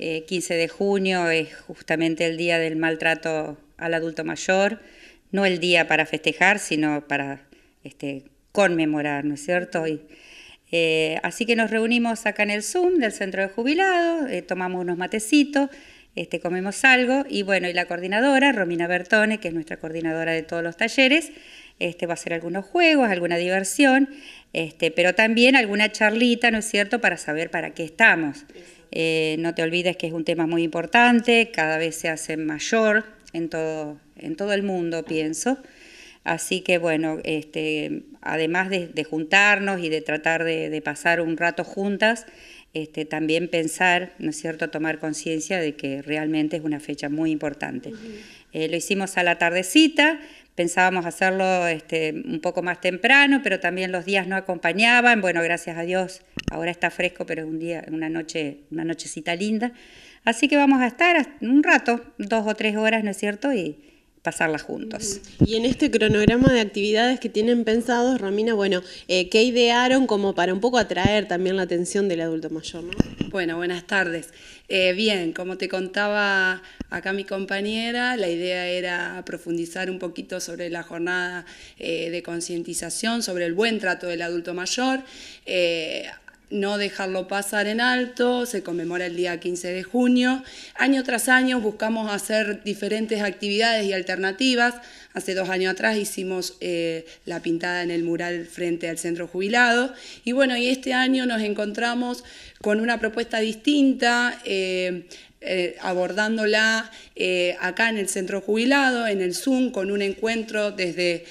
15 eh, de junio es justamente el día del maltrato al adulto mayor, no el día para festejar, sino para este, conmemorar, ¿no es cierto? Eh, así que nos reunimos acá en el Zoom del Centro de Jubilados, eh, tomamos unos matecitos, este, comemos algo y bueno, y la coordinadora, Romina Bertone, que es nuestra coordinadora de todos los talleres, este, va a hacer algunos juegos, alguna diversión, pero también alguna charlita, ¿no es cierto?, para saber para qué estamos. Eh, no te olvides que es un tema muy importante, cada vez se hace mayor en todo, el mundo, pienso. Así que bueno, este, además de, juntarnos y de tratar de, pasar un rato juntas, este, también pensar, ¿no es cierto?, tomar conciencia de que realmente es una fecha muy importante. Eh, lo hicimos a la tardecita, pensábamos hacerlo este, un poco más temprano, pero también los días no acompañaban. Bueno, gracias a Dios Ahora está fresco, pero es un día, una noche, una nochecita linda. Así que vamos a estar un rato, dos o tres horas, ¿no es cierto? Y pasarlas juntos. Y en este cronograma de actividades que tienen pensados, Ramina, bueno, eh, ¿qué idearon como para un poco atraer también la atención del adulto mayor? Bueno, buenas tardes. Eh, bien, como te contaba acá mi compañera, la idea era profundizar un poquito sobre la jornada eh, de concientización, sobre el buen trato del adulto mayor no dejarlo pasar en alto, se conmemora el día 15 de junio. Año tras año buscamos hacer diferentes actividades y alternativas. Hace dos años atrás hicimos eh, la pintada en el mural frente al centro jubilado. Y bueno, y este año nos encontramos con una propuesta distinta. Eh, eh, abordándola acá en el centro jubilado, en el Zoom, con un encuentro desde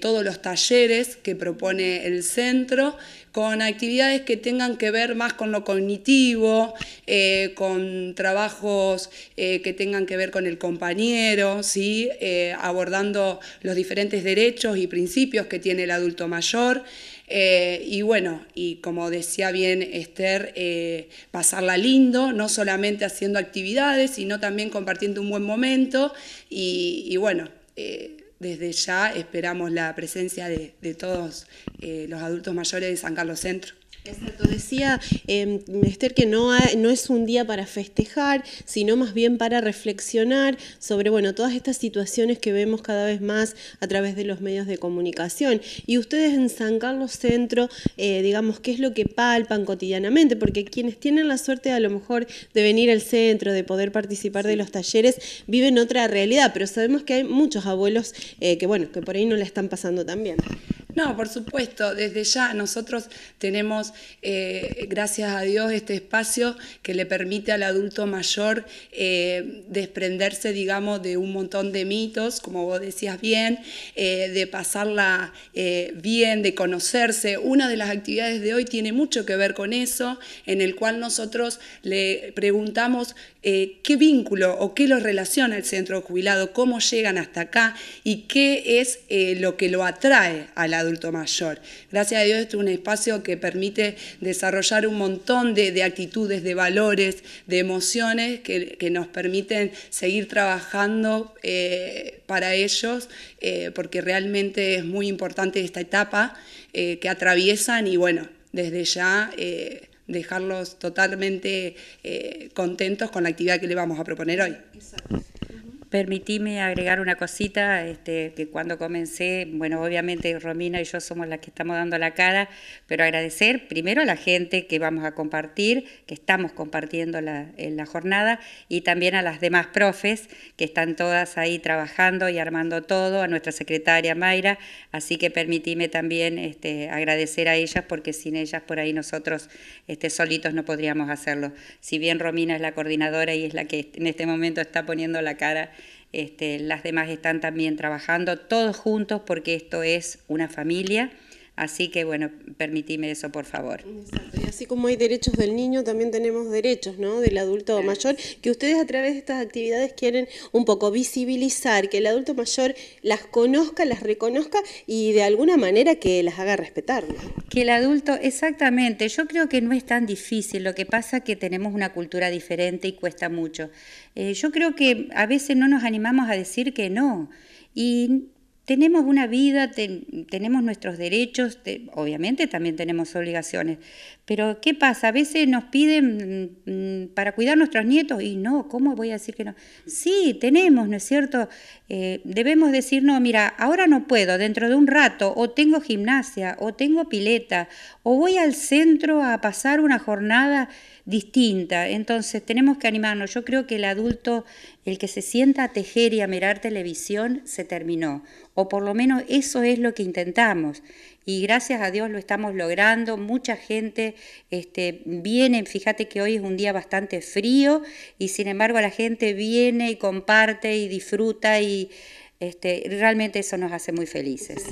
todos los talleres que propone el centro, con actividades que tengan que ver más con lo cognitivo, eh, con trabajos eh, que tengan que ver con el compañero, ¿sí? Eh, abordando los diferentes derechos y principios que tiene el adulto mayor. y bueno, y como decía bien Esther, pasarla lindo, no solamente haciendo actividades, sino también compartiendo un buen momento y bueno desde ya esperamos la presencia de, todos eh, los adultos mayores de San Carlos Centro. Exacto, decía Mester em, que no, no es un día para festejar, sino más bien para reflexionar sobre bueno, todas estas situaciones que vemos cada vez más a través de los medios de comunicación. Y ustedes en San Carlos Centro, eh, digamos, ¿qué es lo que palpan cotidianamente? Porque quienes tienen la suerte a lo mejor de venir al centro, de poder participar de los talleres, viven otra realidad, pero sabemos que hay muchos abuelos eh, que, bueno, que por ahí no la están pasando tan bien. No, por supuesto, desde ya nosotros tenemos, eh, gracias a Dios, este espacio que le permite al adulto mayor eh, desprenderse, digamos, de un montón de mitos, como vos decías bien, eh, de pasarla bien, de conocerse. Una de las actividades de hoy tiene mucho que ver con eso, en el cual nosotros le preguntamos qué vínculo o qué lo relaciona el centro jubilado, cómo llegan hasta acá y qué es lo que lo atrae al adulto mayor. Gracias a Dios es un espacio que permite desarrollar un montón de, actitudes, de valores, de emociones que, nos permiten seguir trabajando eh, para ellos, eh, porque realmente es muy importante esta etapa eh, que atraviesan y bueno, desde ya dejarlos totalmente contentos con la actividad que le vamos a proponer hoy. Permitime agregar una cosita, este, que cuando comencé, bueno, obviamente Romina y yo somos las que estamos dando la cara, pero agradecer primero a la gente que vamos a compartir, que estamos compartiendo la, jornada, y también a las demás profes que están todas ahí trabajando y armando todo, a nuestra secretaria Mayra, así que permitime también este, agradecer a ellas, porque sin ellas por ahí nosotros este, solitos no podríamos hacerlo. Si bien Romina es la coordinadora y es la que en este momento está poniendo la cara, este, las demás están también trabajando todos juntos porque esto es una familia Así que, bueno, permitime eso, por favor. Y así como hay derechos del niño, también tenemos derechos ¿no? del adulto mayor, que ustedes a través de estas actividades quieren un poco visibilizar, que el adulto mayor las conozca, las reconozca y de alguna manera que las haga respetar. Que el adulto, exactamente, yo creo que no es tan difícil, lo que pasa que tenemos una cultura diferente y cuesta mucho. Eh, yo creo que a veces no nos animamos a decir que no. Y tenemos una vida, tenemos nuestros derechos, obviamente también tenemos obligaciones, pero ¿qué pasa? A veces nos piden mm, mm, para cuidar nuestros nietos y no, ¿cómo voy a decir que no? Sí, tenemos, ¿no es cierto? Eh, debemos decir, no, mira, ahora no puedo, dentro de un rato, o tengo gimnasia, o tengo pileta, o voy al centro a pasar una jornada distinta, entonces tenemos que animarnos, yo creo que el adulto el que se sienta a tejer y a mirar televisión se terminó, o por lo menos eso es lo que intentamos. Y gracias a Dios lo estamos logrando. Mucha gente este, viene, fíjate que hoy es un día bastante frío y sin embargo la gente viene y comparte y disfruta y este, realmente eso nos hace muy felices.